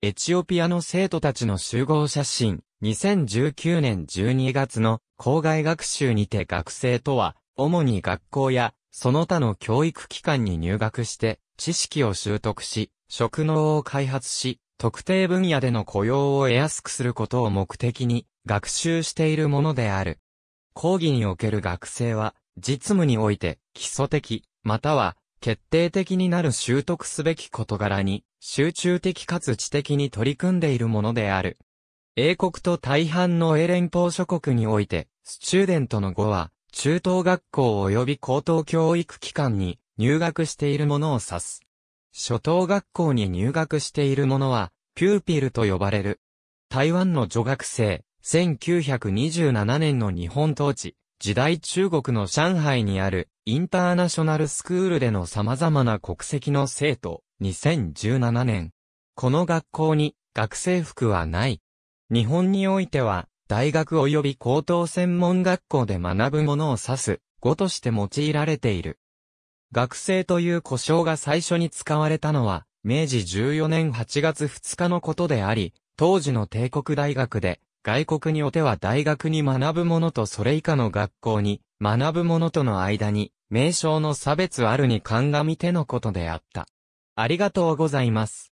エチオピアの生徒たちの集合写真、2019年12月の校外学習にて学生とは、主に学校や、その他の教育機関に入学して、知識を習得し、職能を開発し、特定分野での雇用を得やすくすることを目的に、学習しているものである。講義における学生は、実務において、基礎的、または決定的になる習得すべき事柄に、集中的かつ知的に取り組んでいるものである。英国と大半の英連邦諸国において、スチューデントの語は、中等学校及び高等教育機関に入学しているものを指す。初等学校に入学しているものは、ピューピルと呼ばれる。台湾の女学生、1927年の日本統治、時代中国の上海にあるインターナショナルスクールでの様々な国籍の生徒、2017年。この学校に学生服はない。日本においては、大学及び高等専門学校で学ぶものを指す、語として用いられている。学生という呼称が最初に使われたのは、明治14年8月2日のことであり、当時の帝国大学で、外国におては大学に学ぶものとそれ以下の学校に学ぶものとの間に名称の差別あるに鑑みてのことであった。ありがとうございます。